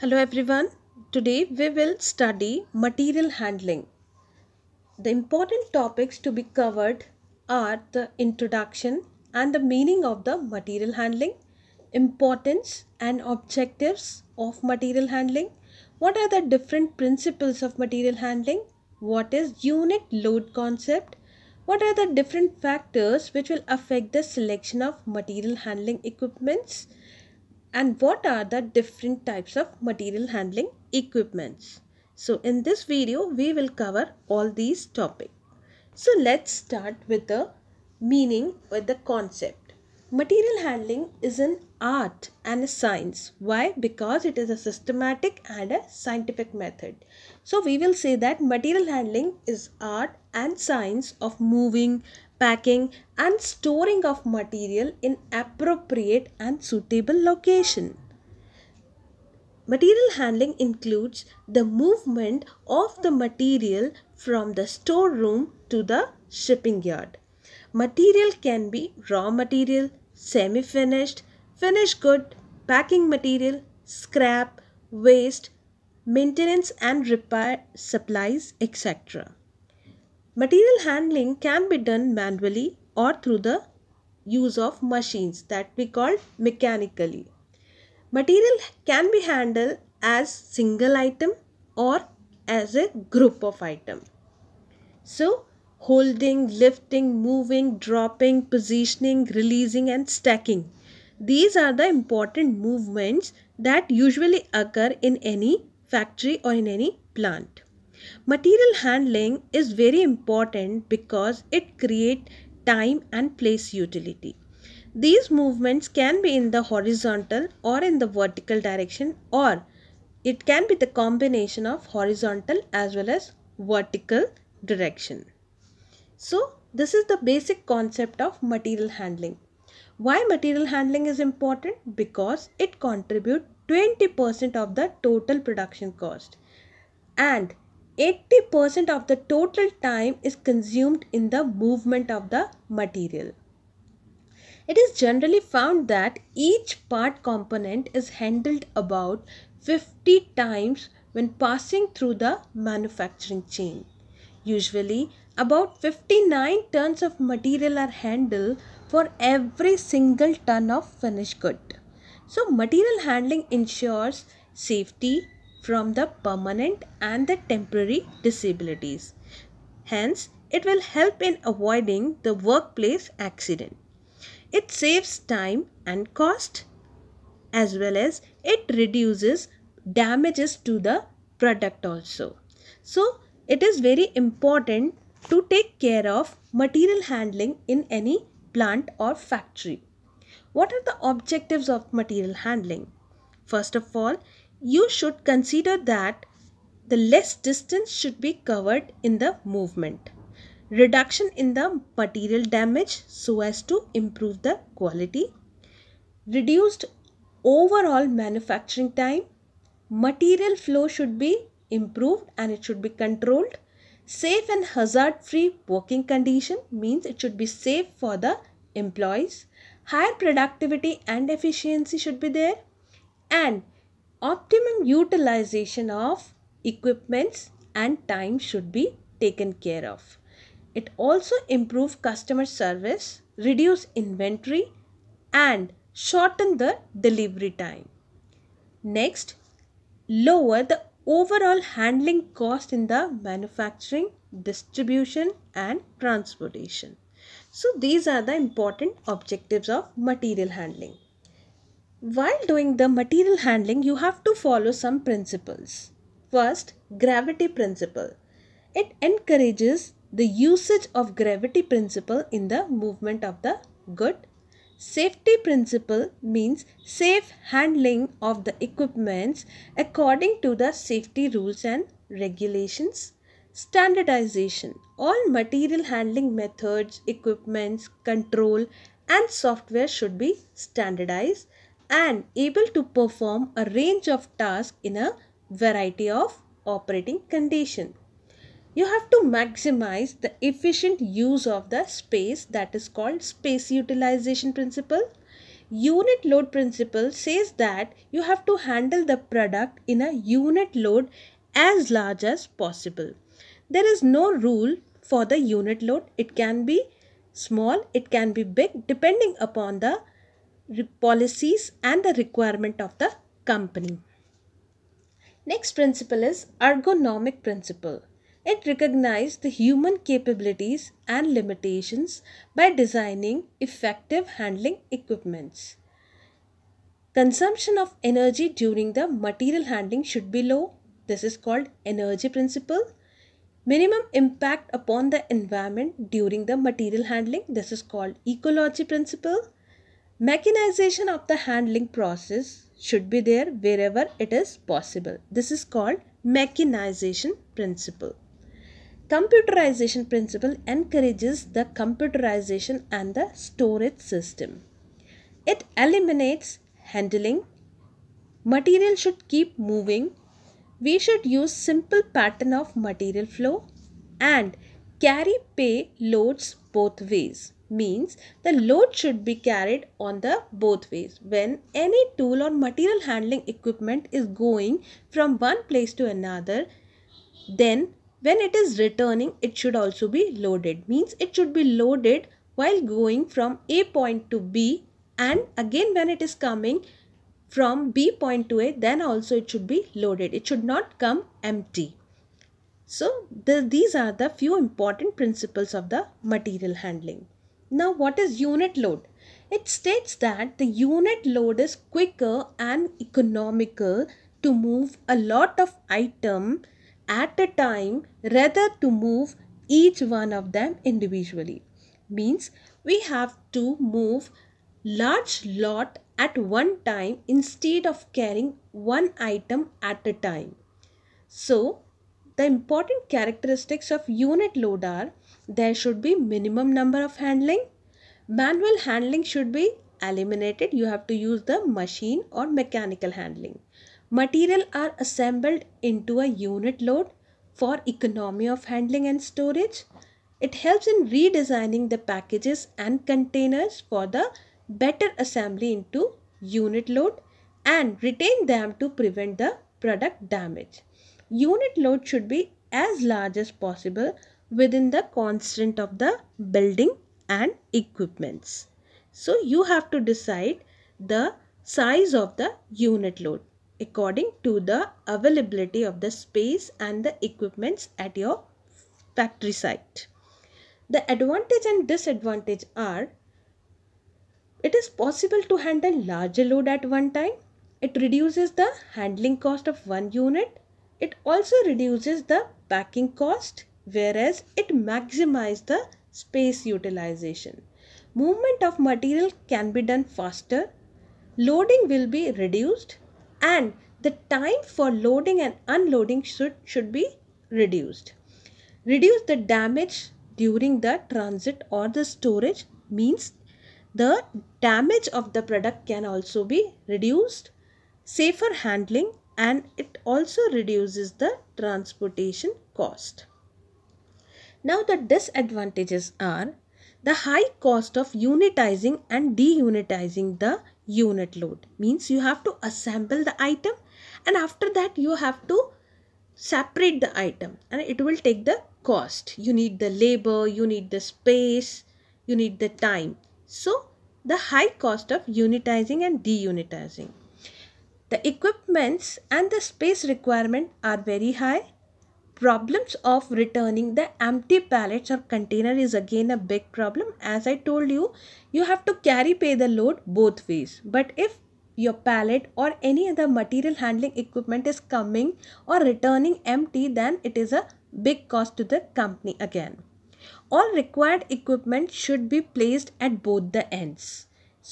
Hello everyone. Today we will study material handling. The important topics to be covered are the introduction and the meaning of the material handling, importance and objectives of material handling, what are the different principles of material handling, what is unit load concept, what are the different factors which will affect the selection of material handling equipments and what are the different types of material handling equipments. So in this video we will cover all these topics. So let's start with the meaning with the concept. Material handling is an art and a science. Why? Because it is a systematic and a scientific method. So we will say that material handling is art and science of moving, packing and storing of material in appropriate and suitable location. Material handling includes the movement of the material from the storeroom to the shipping yard. Material can be raw material, semi-finished, finished good, packing material, scrap, waste, maintenance and repair supplies, etc. Material handling can be done manually or through the use of machines that we call mechanically. Material can be handled as single item or as a group of item. So holding, lifting, moving, dropping, positioning, releasing, and stacking. These are the important movements that usually occur in any factory or in any plant. Material handling is very important because it creates time and place utility. These movements can be in the horizontal or in the vertical direction or it can be the combination of horizontal as well as vertical direction. So this is the basic concept of material handling. Why material handling is important? Because it contributes 20% of the total production cost and 80% of the total time is consumed in the movement of the material. It is generally found that each part component is handled about 50 times when passing through the manufacturing chain. Usually, about 59 tons of material are handled for every single ton of finished good. So, material handling ensures safety from the permanent and the temporary disabilities. Hence, it will help in avoiding the workplace accident. It saves time and cost as well as it reduces damages to the product also. So, it is very important to take care of material handling in any plant or factory. What are the objectives of material handling? First of all, you should consider that the less distance should be covered in the movement. Reduction in the material damage so as to improve the quality. Reduced overall manufacturing time. Material flow should be improved and it should be controlled. Safe and hazard-free working condition means it should be safe for the employees. Higher productivity and efficiency should be there. And optimum utilization of equipments and time should be taken care of. It also improve customer service, reduce inventory and shorten the delivery time. Next, lower the overall handling cost in the manufacturing, distribution and transportation. So these are the important objectives of material handling. While doing the material handling, you have to follow some principles. First, gravity principle. It encourages the usage of gravity principle in the movement of the good Safety principle means safe handling of the equipments according to the safety rules and regulations. Standardization. All material handling methods, equipments, control and software should be standardized and able to perform a range of tasks in a variety of operating conditions you have to maximize the efficient use of the space that is called space utilization principle. Unit load principle says that you have to handle the product in a unit load as large as possible. There is no rule for the unit load. It can be small, it can be big depending upon the policies and the requirement of the company. Next principle is ergonomic principle. It recognized the human capabilities and limitations by designing effective handling equipments. Consumption of energy during the material handling should be low. This is called energy principle. Minimum impact upon the environment during the material handling. This is called ecology principle. Mechanization of the handling process should be there wherever it is possible. This is called mechanization principle. Computerization principle encourages the computerization and the storage system. It eliminates handling. Material should keep moving. We should use simple pattern of material flow and carry pay loads both ways means the load should be carried on the both ways when any tool or material handling equipment is going from one place to another then when it is returning, it should also be loaded. Means it should be loaded while going from A point to B and again when it is coming from B point to A then also it should be loaded. It should not come empty. So the, these are the few important principles of the material handling. Now what is unit load? It states that the unit load is quicker and economical to move a lot of item at a time rather to move each one of them individually. Means we have to move large lot at one time instead of carrying one item at a time. So the important characteristics of unit load are there should be minimum number of handling. Manual handling should be eliminated. You have to use the machine or mechanical handling. Material are assembled into a unit load for economy of handling and storage. It helps in redesigning the packages and containers for the better assembly into unit load and retain them to prevent the product damage. Unit load should be as large as possible within the constraint of the building and equipments. So you have to decide the size of the unit load according to the availability of the space and the equipments at your factory site. The advantage and disadvantage are it is possible to handle larger load at one time. It reduces the handling cost of one unit. It also reduces the packing cost whereas it maximizes the space utilization. Movement of material can be done faster. Loading will be reduced and the time for loading and unloading should, should be reduced. Reduce the damage during the transit or the storage means the damage of the product can also be reduced. Safer handling and it also reduces the transportation cost. Now the disadvantages are the high cost of unitizing and deunitizing the unit load means you have to assemble the item and after that you have to separate the item and it will take the cost you need the labor you need the space you need the time so the high cost of unitizing and deunitizing the equipments and the space requirement are very high problems of returning the empty pallets or container is again a big problem as i told you you have to carry pay the load both ways but if your pallet or any other material handling equipment is coming or returning empty then it is a big cost to the company again all required equipment should be placed at both the ends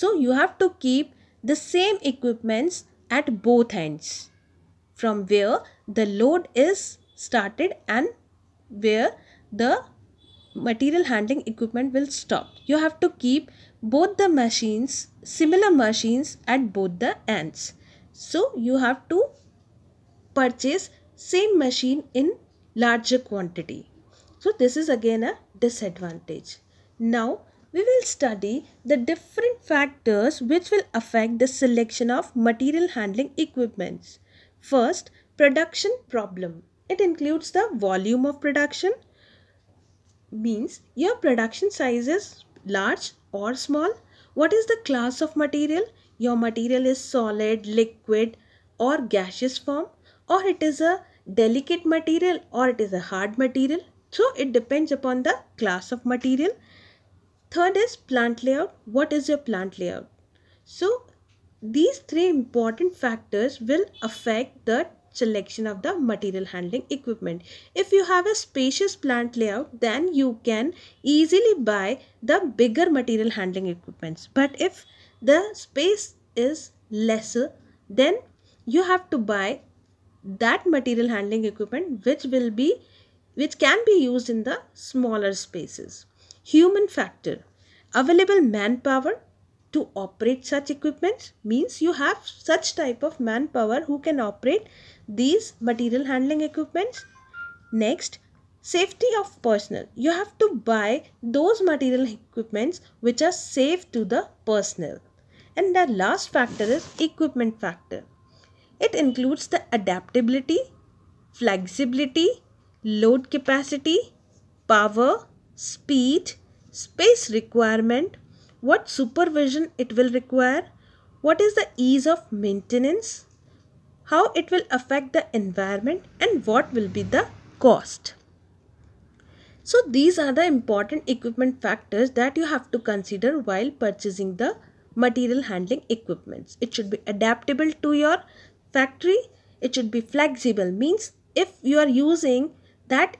so you have to keep the same equipments at both ends from where the load is started and where the material handling equipment will stop. You have to keep both the machines, similar machines at both the ends. So you have to purchase same machine in larger quantity. So this is again a disadvantage. Now we will study the different factors which will affect the selection of material handling equipments. First, production problem. It includes the volume of production means your production size is large or small. What is the class of material? Your material is solid, liquid or gaseous form or it is a delicate material or it is a hard material. So it depends upon the class of material. Third is plant layout. What is your plant layout? So these three important factors will affect the selection of the material handling equipment. If you have a spacious plant layout, then you can easily buy the bigger material handling equipments. But if the space is lesser, then you have to buy that material handling equipment which will be which can be used in the smaller spaces. Human factor, available manpower, to operate such equipments means you have such type of manpower who can operate these material handling equipments. Next, safety of personnel. You have to buy those material equipments which are safe to the personnel. And the last factor is equipment factor. It includes the adaptability, flexibility, load capacity, power, speed, space requirement, what supervision it will require, what is the ease of maintenance, how it will affect the environment and what will be the cost. So these are the important equipment factors that you have to consider while purchasing the material handling equipments. It should be adaptable to your factory. It should be flexible means if you are using that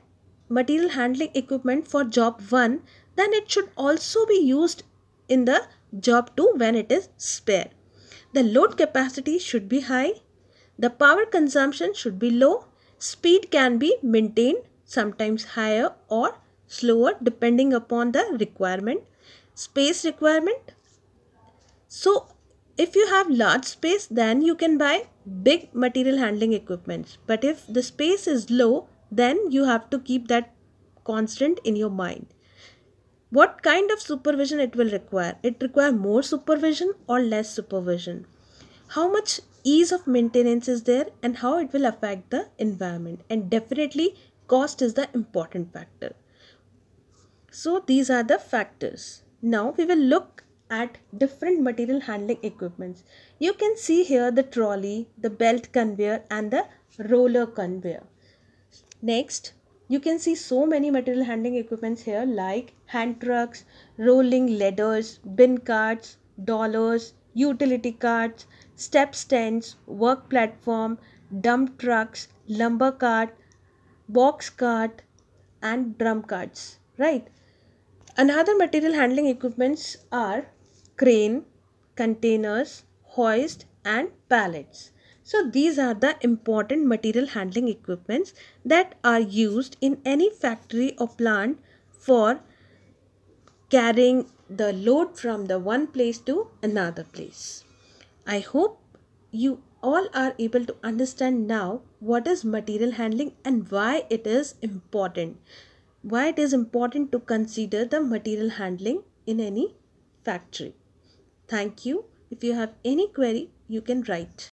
material handling equipment for job 1 then it should also be used in the job 2 when it is spare. The load capacity should be high. The power consumption should be low. Speed can be maintained sometimes higher or slower depending upon the requirement. Space requirement. So if you have large space then you can buy big material handling equipments. But if the space is low then you have to keep that constant in your mind what kind of supervision it will require it require more supervision or less supervision how much ease of maintenance is there and how it will affect the environment and definitely cost is the important factor so these are the factors now we will look at different material handling equipments you can see here the trolley the belt conveyor and the roller conveyor next you can see so many material handling equipments here like hand trucks, rolling ladders, bin carts, dollars, utility carts, step stands, work platform, dump trucks, lumber cart, box cart and drum carts, right? Another material handling equipments are crane, containers, hoist and pallets. So these are the important material handling equipments that are used in any factory or plant for carrying the load from the one place to another place. I hope you all are able to understand now what is material handling and why it is important. Why it is important to consider the material handling in any factory. Thank you. If you have any query, you can write.